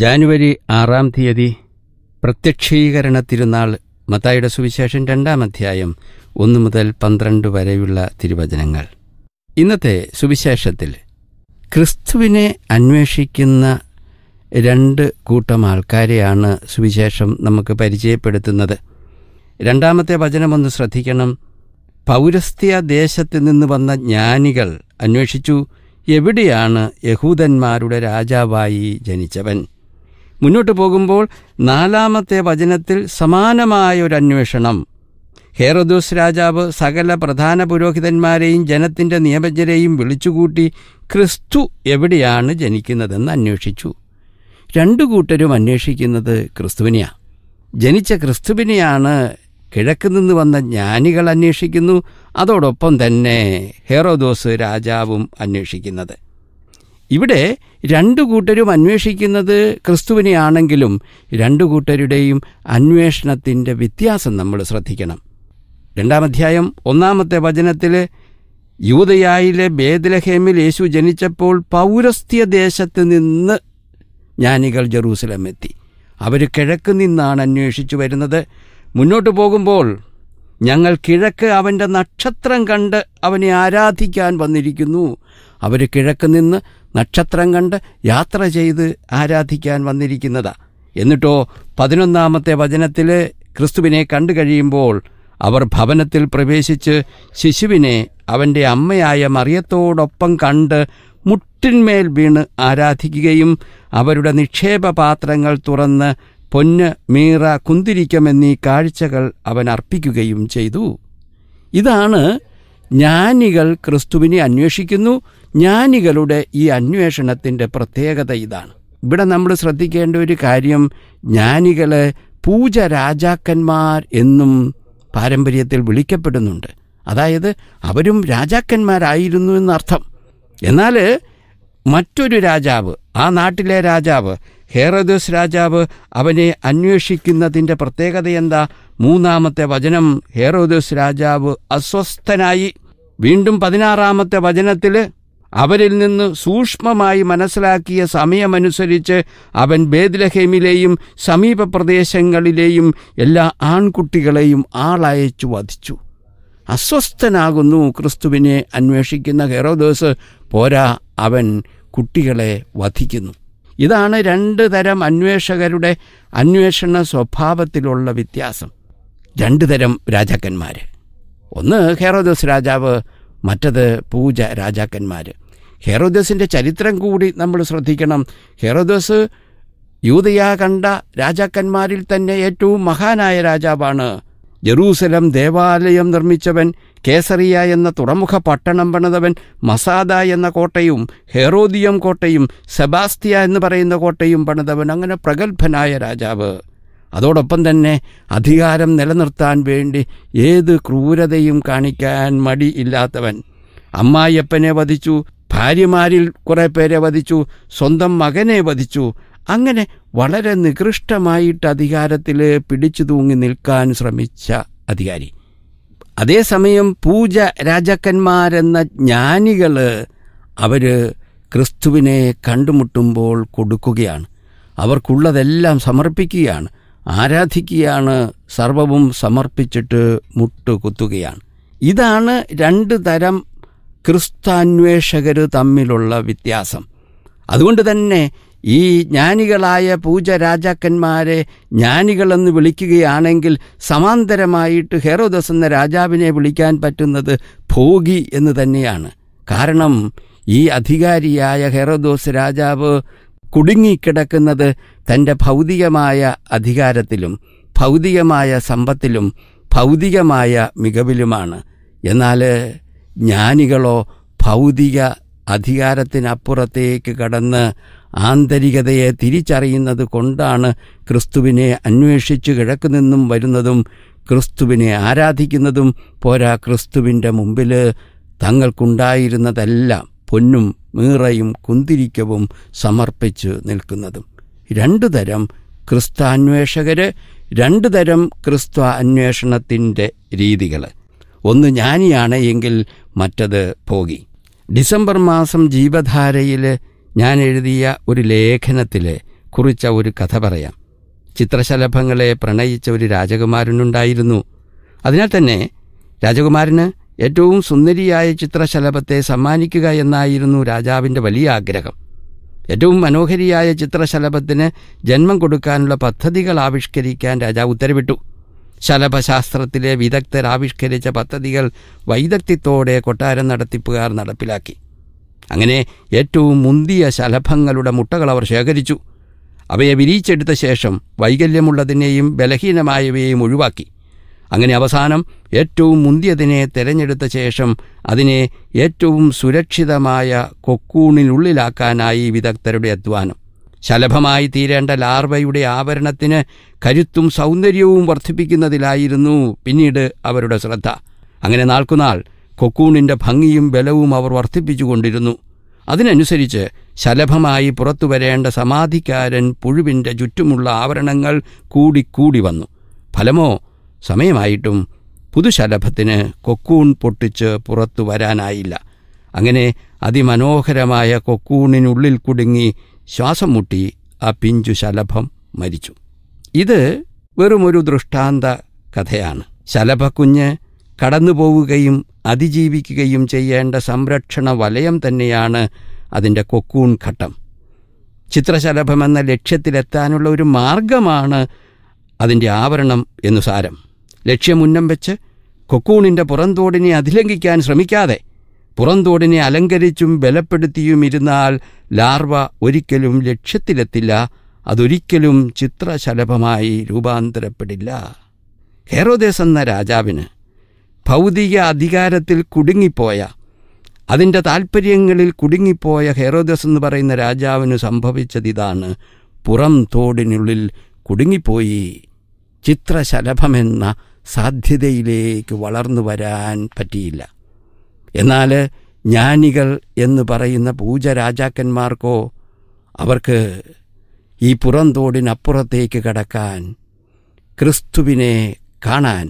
ജാനുവരി ആറാം തീയതി പ്രത്യക്ഷീകരണ തിരുനാൾ മത്തായുടെ സുവിശേഷം രണ്ടാം അധ്യായം ഒന്നു മുതൽ പന്ത്രണ്ട് വരെയുള്ള തിരുവചനങ്ങൾ ഇന്നത്തെ സുവിശേഷത്തിൽ ക്രിസ്തുവിനെ അന്വേഷിക്കുന്ന രണ്ട് കൂട്ടം ആൾക്കാരെയാണ് സുവിശേഷം നമുക്ക് പരിചയപ്പെടുത്തുന്നത് രണ്ടാമത്തെ വചനമൊന്ന് ശ്രദ്ധിക്കണം പൗരസ്ത്യ ദേശത്ത് നിന്ന് വന്ന ജ്ഞാനികൾ അന്വേഷിച്ചു എവിടെയാണ് യഹൂദന്മാരുടെ രാജാവായി ജനിച്ചവൻ മുന്നോട്ട് പോകുമ്പോൾ നാലാമത്തെ വചനത്തിൽ സമാനമായ ഒരു അന്വേഷണം ഹേറദോസ് രാജാവ് സകല പ്രധാന പുരോഹിതന്മാരെയും ജനത്തിൻ്റെ നിയമജ്ഞരെയും വിളിച്ചുകൂട്ടി ക്രിസ്തു എവിടെയാണ് ജനിക്കുന്നതെന്ന് അന്വേഷിച്ചു രണ്ടു കൂട്ടരും അന്വേഷിക്കുന്നത് ക്രിസ്തുവിനെയാണ് ജനിച്ച ക്രിസ്തുവിനെയാണ് കിഴക്ക് നിന്ന് വന്ന ജ്ഞാനികൾ അന്വേഷിക്കുന്നു അതോടൊപ്പം തന്നെ ഹേറോദോസ് രാജാവും അന്വേഷിക്കുന്നത് ഇവിടെ രണ്ടു കൂട്ടരും അന്വേഷിക്കുന്നത് ക്രിസ്തുവിനെയാണെങ്കിലും രണ്ടു കൂട്ടരുടെയും അന്വേഷണത്തിൻ്റെ വ്യത്യാസം നമ്മൾ ശ്രദ്ധിക്കണം രണ്ടാം ഒന്നാമത്തെ വചനത്തിൽ യൂതയായിലെ ബേദലഹേമിൽ യേശു ജനിച്ചപ്പോൾ പൗരസ്ത്യ ദേശത്ത് നിന്ന് ജ്ഞാനികൾ ജെറൂസലം എത്തി അവർ കിഴക്ക് നിന്നാണ് അന്വേഷിച്ചു വരുന്നത് മുന്നോട്ട് പോകുമ്പോൾ ഞങ്ങൾ കിഴക്ക് അവൻ്റെ നക്ഷത്രം കണ്ട് അവനെ ആരാധിക്കാൻ വന്നിരിക്കുന്നു അവർ കിഴക്ക് നിന്ന് നക്ഷത്രം കണ്ട് യാത്ര ചെയ്ത് ആരാധിക്കാൻ വന്നിരിക്കുന്നതാ എന്നിട്ടോ പതിനൊന്നാമത്തെ വചനത്തിൽ ക്രിസ്തുവിനെ കണ്ടു കഴിയുമ്പോൾ അവർ ഭവനത്തിൽ പ്രവേശിച്ച് ശിശുവിനെ അവൻ്റെ അമ്മയായ മറിയത്തോടൊപ്പം കണ്ട് മുട്ടിന്മേൽ വീണ് ആരാധിക്കുകയും അവരുടെ നിക്ഷേപ പാത്രങ്ങൾ തുറന്ന് പൊന്ന് മീറ കുന്തിരിക്കം എന്നീ കാഴ്ചകൾ അവൻ അർപ്പിക്കുകയും ചെയ്തു ഇതാണ് ജ്ഞാനികൾ ക്രിസ്തുവിനെ അന്വേഷിക്കുന്നു ജ്ഞാനികളുടെ ഈ അന്വേഷണത്തിൻ്റെ പ്രത്യേകത ഇതാണ് ഇവിടെ നമ്മൾ ശ്രദ്ധിക്കേണ്ട ഒരു കാര്യം ജ്ഞാനികളെ പൂജ രാജാക്കന്മാർ എന്നും പാരമ്പര്യത്തിൽ വിളിക്കപ്പെടുന്നുണ്ട് അതായത് അവരും രാജാക്കന്മാരായിരുന്നു എന്നർത്ഥം എന്നാൽ മറ്റൊരു രാജാവ് ആ നാട്ടിലെ രാജാവ് ഹേറദോസ് രാജാവ് അവനെ അന്വേഷിക്കുന്നതിൻ്റെ പ്രത്യേകത എന്താ മൂന്നാമത്തെ വചനം ഹേറോദോസ് രാജാവ് അസ്വസ്ഥനായി വീണ്ടും പതിനാറാമത്തെ വചനത്തിൽ അവരിൽ നിന്ന് സൂക്ഷ്മമായി മനസ്സിലാക്കിയ സമയമനുസരിച്ച് അവൻ ബേദ്ലഹേമിലെയും സമീപ പ്രദേശങ്ങളിലെയും എല്ലാ ആൺകുട്ടികളെയും ആളയച്ചു വധിച്ചു അസ്വസ്ഥനാകുന്നു ക്രിസ്തുവിനെ അന്വേഷിക്കുന്ന ഹെറോദോസ് പോരാ അവൻ കുട്ടികളെ വധിക്കുന്നു ഇതാണ് രണ്ട് തരം അന്വേഷകരുടെ അന്വേഷണ സ്വഭാവത്തിലുള്ള വ്യത്യാസം രണ്ടു തരം രാജാക്കന്മാർ ഒന്ന് ഹെറോദോസ് രാജാവ് മറ്റത് പൂജ രാജാക്കന്മാർ ഹെറോദോസിൻ്റെ ചരിത്രം കൂടി നമ്മൾ ശ്രദ്ധിക്കണം ഹെറോദോസ് യൂതയ കണ്ട രാജാക്കന്മാരിൽ തന്നെ ഏറ്റവും മഹാനായ രാജാവാണ് ജെറൂസലം ദേവാലയം നിർമ്മിച്ചവൻ കേസറിയ എന്ന തുറമുഖ പട്ടണം പണിതവൻ മസാദ എന്ന കോട്ടയും ഹെറോദിയം കോട്ടയും സെബാസ്തിയ എന്ന് പറയുന്ന കോട്ടയും പണിതവൻ അങ്ങനെ പ്രഗത്ഭനായ രാജാവ് അതോടൊപ്പം തന്നെ അധികാരം നിലനിർത്താൻ വേണ്ടി ഏത് ക്രൂരതയും കാണിക്കാൻ മടി ഇല്ലാത്തവൻ അമ്മായിയപ്പനെ വധിച്ചു ഭാര്യമാരിൽ കുറേ പേരെ വധിച്ചു സ്വന്തം മകനെ വധിച്ചു അങ്ങനെ വളരെ നികൃഷ്ടമായിട്ട് അധികാരത്തിൽ പിടിച്ചു തൂങ്ങി നിൽക്കാൻ ശ്രമിച്ച അധികാരി അതേസമയം പൂജ രാജാക്കന്മാരെന്ന ജ്ഞാനികൾ അവർ ക്രിസ്തുവിനെ കണ്ടുമുട്ടുമ്പോൾ കൊടുക്കുകയാണ് അവർക്കുള്ളതെല്ലാം സമർപ്പിക്കുകയാണ് ആരാധിക്കുകയാണ് സർവവും സമർപ്പിച്ചിട്ട് മുട്ടുകുത്തുകയാണ് ഇതാണ് രണ്ട് തരം ക്രിസ്താന്വേഷകർ തമ്മിലുള്ള വ്യത്യാസം അതുകൊണ്ട് തന്നെ ഈ ജ്ഞാനികളായ പൂജ രാജാക്കന്മാരെ ജ്ഞാനികളെന്ന് വിളിക്കുകയാണെങ്കിൽ സമാന്തരമായിട്ട് ഹെറോദസ് എന്ന രാജാവിനെ വിളിക്കാൻ പറ്റുന്നത് ഭോഗി എന്ന് തന്നെയാണ് കാരണം ഈ അധികാരിയായ ഹെറോദോസ് രാജാവ് കുടുങ്ങിക്കിടക്കുന്നത് തൻ്റെ ഭൗതികമായ അധികാരത്തിലും ഭൗതികമായ സമ്പത്തിലും ഭൗതികമായ മികവിലുമാണ് എന്നാൽ ജ്ഞാനികളോ ഭൗതിക അധികാരത്തിനപ്പുറത്തേക്ക് കടന്ന് ആന്തരികതയെ തിരിച്ചറിയുന്നത് കൊണ്ടാണ് ക്രിസ്തുവിനെ അന്വേഷിച്ചു കിഴക്കുനിന്നും വരുന്നതും ക്രിസ്തുവിനെ ആരാധിക്കുന്നതും പോരാ ക്രിസ്തുവിൻ്റെ മുമ്പിൽ തങ്ങൾക്കുണ്ടായിരുന്നതെല്ലാം പൊന്നും മീറയും കുന്തിരിക്കവും സമർപ്പിച്ച് നിൽക്കുന്നതും രണ്ടു തരം ക്രിസ്താന്വേഷകർ രണ്ടു തരം ക്രിസ്തു അന്വേഷണത്തിൻ്റെ രീതികൾ ഒന്ന് ഞാനിയാണ് എങ്കിൽ മറ്റത് ഭോഗി ഡിസംബർ മാസം ജീവധാരയിൽ ഞാൻ എഴുതിയ ഒരു ലേഖനത്തിൽ കുറിച്ച ഒരു കഥ പറയാം ചിത്രശലഭങ്ങളെ പ്രണയിച്ച ഒരു രാജകുമാരനുണ്ടായിരുന്നു അതിനാൽ തന്നെ രാജകുമാരന് ഏറ്റവും സുന്ദരിയായ ചിത്രശലഭത്തെ സമ്മാനിക്കുക എന്നായിരുന്നു രാജാവിൻ്റെ വലിയ ആഗ്രഹം ഏറ്റവും മനോഹരിയായ ചിത്രശലഭത്തിന് ജന്മം കൊടുക്കാനുള്ള പദ്ധതികൾ ആവിഷ്കരിക്കാൻ രാജാവ് ഉത്തരവിട്ടു ശലഭശാസ്ത്രത്തിലെ വിദഗ്ധർ ആവിഷ്കരിച്ച പദ്ധതികൾ വൈദഗ്ധ്യത്തോടെ കൊട്ടാരം നടത്തിപ്പുകാർ നടപ്പിലാക്കി അങ്ങനെ ഏറ്റവും മുന്തിയ ശലഭങ്ങളുടെ മുട്ടകൾ അവർ ശേഖരിച്ചു അവയെ വിരിയിച്ചെടുത്ത ശേഷം വൈകല്യമുള്ളതിനെയും ബലഹീനമായവയെയും ഒഴിവാക്കി അങ്ങനെ അവസാനം ഏറ്റവും മുന്തിയതിനെ തെരഞ്ഞെടുത്ത ശേഷം അതിനെ ഏറ്റവും സുരക്ഷിതമായ കൊക്കൂണിനുള്ളിലാക്കാനായി വിദഗ്ധരുടെ അധ്വാനം ശലഭമായി തീരേണ്ട ലാർവയുടെ ആവരണത്തിന് കരുത്തും സൗന്ദര്യവും വർദ്ധിപ്പിക്കുന്നതിലായിരുന്നു പിന്നീട് അവരുടെ ശ്രദ്ധ അങ്ങനെ നാൾക്കുനാൾ കൊക്കൂണിൻ്റെ ഭംഗിയും ബലവും അവർ വർദ്ധിപ്പിച്ചുകൊണ്ടിരുന്നു അതിനനുസരിച്ച് ശലഭമായി പുറത്തു വരേണ്ട സമാധിക്കാരൻ പുഴുവിൻ്റെ ചുറ്റുമുള്ള ആവരണങ്ങൾ കൂടിക്കൂടി വന്നു ഫലമോ സമയമായിട്ടും പുതുശലഭത്തിന് കൊക്കൂൺ പൊട്ടിച്ച് പുറത്തു വരാനായില്ല അങ്ങനെ അതിമനോഹരമായ കൊക്കൂണിനുള്ളിൽ കുടുങ്ങി ശ്വാസം മുട്ടി ആ പിഞ്ചു ശലഭം മരിച്ചു ഇത് വെറുമൊരു ദൃഷ്ടാന്ത കഥയാണ് ശലഭക്കുഞ്ഞ് കടന്നുപോവുകയും അതിജീവിക്കുകയും ചെയ്യേണ്ട സംരക്ഷണ വലയം തന്നെയാണ് അതിൻ്റെ കൊക്കൂൺ ഘട്ടം ചിത്രശലഭമെന്ന ലക്ഷ്യത്തിലെത്താനുള്ള ഒരു മാർഗമാണ് അതിൻ്റെ ആവരണം എന്നു സാരം ലക്ഷ്യമുന്നം വെച്ച് കൊക്കൂണിൻ്റെ പുറന്തോടിനെ അതിലംഘിക്കാൻ ശ്രമിക്കാതെ പുറന്തോടിനെ അലങ്കരിച്ചും ബലപ്പെടുത്തിയും ഇരുന്നാൽ ലാർവ ഒരിക്കലും ലക്ഷ്യത്തിലെത്തില്ല അതൊരിക്കലും ചിത്രശലഭമായി രൂപാന്തരപ്പെടില്ല ഹേറോദേസ് എന്ന രാജാവിന് ഭൗതിക അധികാരത്തിൽ കുടുങ്ങിപ്പോയ അതിൻ്റെ താൽപ്പര്യങ്ങളിൽ കുടുങ്ങിപ്പോയ ഹെറോദസ് എന്ന് പറയുന്ന രാജാവിന് സംഭവിച്ചതിതാണ് പുറം തോടിനുള്ളിൽ കുടുങ്ങിപ്പോയി ചിത്രശലഭമെന്ന സാധ്യതയിലേക്ക് വളർന്നു വരാൻ പറ്റിയില്ല എന്നാൽ ജ്ഞാനികൾ എന്ന് പറയുന്ന പൂജരാജാക്കന്മാർക്കോ അവർക്ക് ഈ പുറന്തോടിനപ്പുറത്തേക്ക് കടക്കാൻ ക്രിസ്തുവിനെ കാണാൻ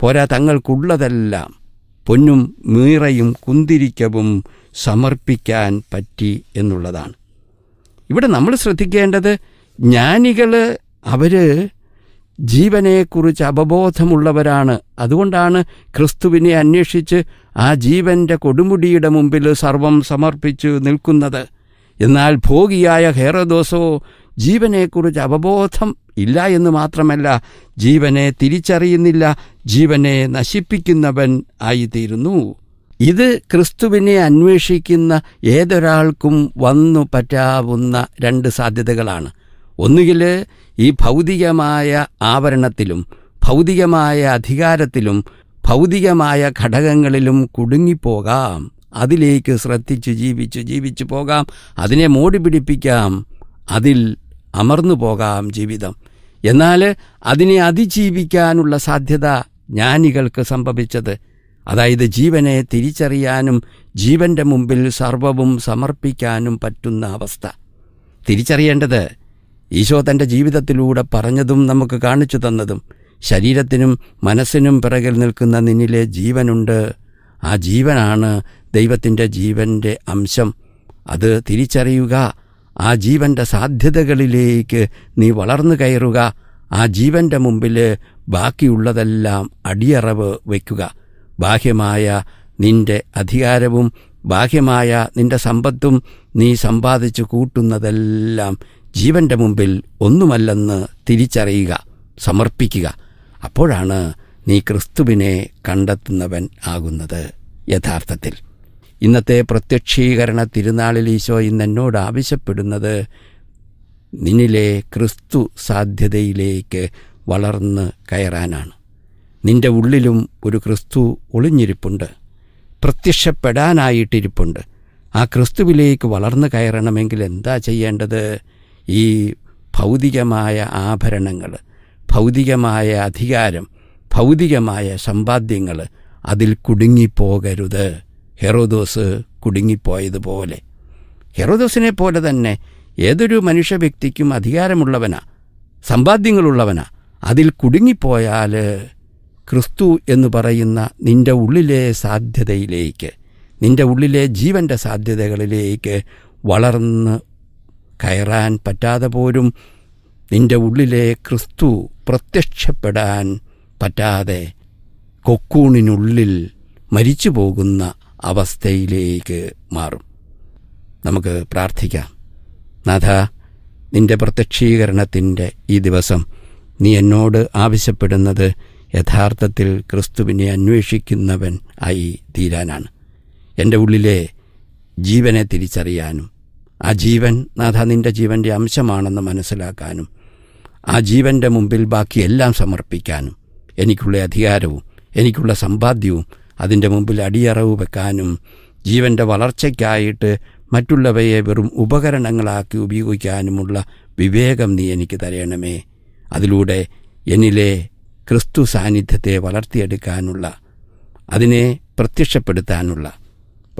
പോരാ തങ്ങൾക്കുള്ളതെല്ലാം പൊന്നും മീറയും കുന്തിരിക്കവും സമർപ്പിക്കാൻ പറ്റി എന്നുള്ളതാണ് ഇവിടെ നമ്മൾ ശ്രദ്ധിക്കേണ്ടത് ജ്ഞാനികൾ അവർ ജീവനെക്കുറിച്ച് അവബോധമുള്ളവരാണ് അതുകൊണ്ടാണ് ക്രിസ്തുവിനെ അന്വേഷിച്ച് ആ ജീവന്റെ കൊടുമുടിയുടെ മുമ്പിൽ സർവം സമർപ്പിച്ചു നിൽക്കുന്നത് എന്നാൽ ഭോഗിയായ ഹേറദോസോ ജീവനെക്കുറിച്ച് അവബോധം ഇല്ല എന്ന് മാത്രമല്ല ജീവനെ തിരിച്ചറിയുന്നില്ല ജീവനെ നശിപ്പിക്കുന്നവൻ ആയിത്തീരുന്നു ഇത് ക്രിസ്തുവിനെ അന്വേഷിക്കുന്ന ഏതൊരാൾക്കും വന്നു പറ്റാവുന്ന രണ്ട് സാധ്യതകളാണ് ഒന്നുകിൽ ഈ ഭൗതികമായ ആവരണത്തിലും ഭൗതികമായ അധികാരത്തിലും ഭൗതികമായ ഘടകങ്ങളിലും കുടുങ്ങിപ്പോകാം അതിലേക്ക് ശ്രദ്ധിച്ച് ജീവിച്ച് ജീവിച്ചു പോകാം അതിനെ മോടി പിടിപ്പിക്കാം അതിൽ അമർന്നു പോകാം ജീവിതം എന്നാൽ അതിനെ അതിജീവിക്കാനുള്ള സാധ്യത ജ്ഞാനികൾക്ക് സംഭവിച്ചത് അതായത് ജീവനെ തിരിച്ചറിയാനും ജീവൻ്റെ മുമ്പിൽ സർവവും സമർപ്പിക്കാനും പറ്റുന്ന അവസ്ഥ തിരിച്ചറിയേണ്ടത് ഈശോ തൻ്റെ ജീവിതത്തിലൂടെ പറഞ്ഞതും നമുക്ക് കാണിച്ചു തന്നതും ശരീരത്തിനും മനസ്സിനും പിറകിൽ നിൽക്കുന്ന നിന്നിലെ ജീവനുണ്ട് ആ ജീവനാണ് ദൈവത്തിൻ്റെ ജീവൻ്റെ അംശം അത് തിരിച്ചറിയുക ആ ജീവൻ്റെ സാധ്യതകളിലേക്ക് നീ വളർന്നു കയറുക ആ ജീവൻ്റെ മുമ്പിൽ ബാക്കിയുള്ളതെല്ലാം അടിയറവ് വയ്ക്കുക ബാഹ്യമായ നിന്റെ അധികാരവും ബാഹ്യമായ നിന്റെ സമ്പത്തും നീ സമ്പാദിച്ചു കൂട്ടുന്നതെല്ലാം ജീവന്റെ മുമ്പിൽ ഒന്നുമല്ലെന്ന് തിരിച്ചറിയുക സമർപ്പിക്കുക അപ്പോഴാണ് നീ ക്രിസ്തുവിനെ കണ്ടെത്തുന്നവൻ ആകുന്നത് യഥാർത്ഥത്തിൽ ഇന്നത്തെ പ്രത്യക്ഷീകരണ തിരുനാളിൽ ഈശോ ഇന്ന് എന്നോട് ആവശ്യപ്പെടുന്നത് നിന്നിലെ ക്രിസ്തു സാധ്യതയിലേക്ക് വളർന്ന് കയറാനാണ് നിന്റെ ഉള്ളിലും ഒരു ക്രിസ്തു ഒളിഞ്ഞിരിപ്പുണ്ട് പ്രത്യക്ഷപ്പെടാനായിട്ടിരിപ്പുണ്ട് ആ ക്രിസ്തുവിലേക്ക് വളർന്നു കയറണമെങ്കിൽ എന്താ ചെയ്യേണ്ടത് ഈ ഭൗതികമായ ആഭരണങ്ങൾ ഭൗതികമായ അധികാരം ഭൗതികമായ സമ്പാദ്യങ്ങൾ അതിൽ കുടുങ്ങിപ്പോകരുത് ഹെറോദോസ് കുടുങ്ങിപ്പോയതുപോലെ ഹെറോദോസിനെ പോലെ തന്നെ ഏതൊരു മനുഷ്യ വ്യക്തിക്കും അധികാരമുള്ളവനാ സമ്പാദ്യങ്ങളുള്ളവനാ അതിൽ കുടുങ്ങിപ്പോയാൽ ക്രിസ്തു എന്ന് പറയുന്ന നിൻ്റെ ഉള്ളിലെ സാധ്യതയിലേക്ക് നിൻ്റെ ഉള്ളിലെ ജീവൻ്റെ സാധ്യതകളിലേക്ക് വളർന്ന് കയറാൻ പറ്റാതെ പോലും നിന്റെ ഉള്ളിലെ ക്രിസ്തു പ്രത്യക്ഷപ്പെടാൻ പറ്റാതെ കൊക്കൂണിനുള്ളിൽ മരിച്ചു പോകുന്ന അവസ്ഥയിലേക്ക് മാറും നമുക്ക് പ്രാർത്ഥിക്കാം നാഥ നിന്റെ പ്രത്യക്ഷീകരണത്തിൻ്റെ ഈ ദിവസം നീ എന്നോട് ആവശ്യപ്പെടുന്നത് യഥാർത്ഥത്തിൽ ക്രിസ്തുവിനെ അന്വേഷിക്കുന്നവൻ ആയി തീരാനാണ് എൻ്റെ ഉള്ളിലെ ജീവനെ തിരിച്ചറിയാനും ആ ജീവൻ നാഥ നിൻ്റെ ജീവൻ്റെ അംശമാണെന്ന് മനസ്സിലാക്കാനും ആ ജീവൻ്റെ മുമ്പിൽ ബാക്കി എല്ലാം സമർപ്പിക്കാനും എനിക്കുള്ള അധികാരവും എനിക്കുള്ള സമ്പാദ്യവും അതിൻ്റെ മുമ്പിൽ അടിയറവ് വെക്കാനും ജീവൻ്റെ വളർച്ചയ്ക്കായിട്ട് മറ്റുള്ളവയെ വെറും ഉപകരണങ്ങളാക്കി ഉപയോഗിക്കാനുമുള്ള വിവേകം നീ എനിക്ക് തരയണമേ അതിലൂടെ എന്നിലെ ക്രിസ്തു സാന്നിധ്യത്തെ വളർത്തിയെടുക്കാനുള്ള അതിനെ പ്രത്യക്ഷപ്പെടുത്താനുള്ള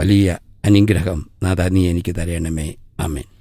വലിയ അനുഗ്രഹം നാഥ നീ എനിക്ക് തരയണമേ Amin.